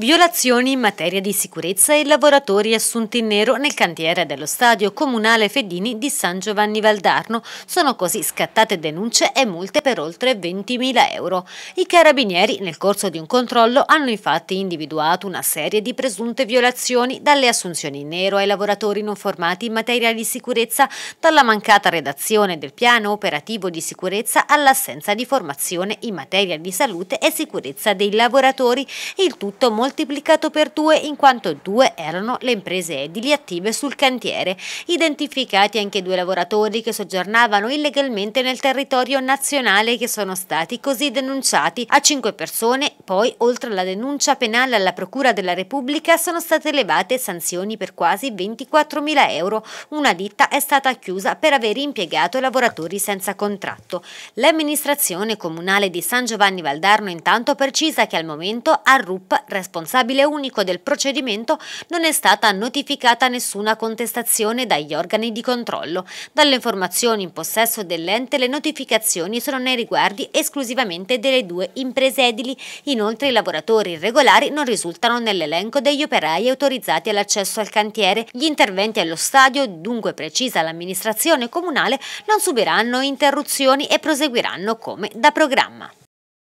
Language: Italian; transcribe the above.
Violazioni in materia di sicurezza e lavoratori assunti in nero nel cantiere dello stadio comunale Fedini di San Giovanni Valdarno. Sono così scattate denunce e multe per oltre 20.000 euro. I carabinieri nel corso di un controllo hanno infatti individuato una serie di presunte violazioni dalle assunzioni in nero ai lavoratori non formati in materia di sicurezza, dalla mancata redazione del piano operativo di sicurezza all'assenza di formazione in materia di salute e sicurezza dei lavoratori, il tutto molto moltiplicato per due in quanto due erano le imprese edili attive sul cantiere, identificati anche due lavoratori che soggiornavano illegalmente nel territorio nazionale che sono stati così denunciati a cinque persone poi, oltre alla denuncia penale alla Procura della Repubblica, sono state elevate sanzioni per quasi 24.000 euro. Una ditta è stata chiusa per aver impiegato lavoratori senza contratto. L'amministrazione comunale di San Giovanni Valdarno intanto precisa che al momento a RUP, responsabile unico del procedimento, non è stata notificata nessuna contestazione dagli organi di controllo. Dalle informazioni in possesso dell'ente le notificazioni sono nei riguardi esclusivamente delle due imprese edili in Inoltre i lavoratori irregolari non risultano nell'elenco degli operai autorizzati all'accesso al cantiere. Gli interventi allo stadio, dunque precisa l'amministrazione comunale, non subiranno interruzioni e proseguiranno come da programma.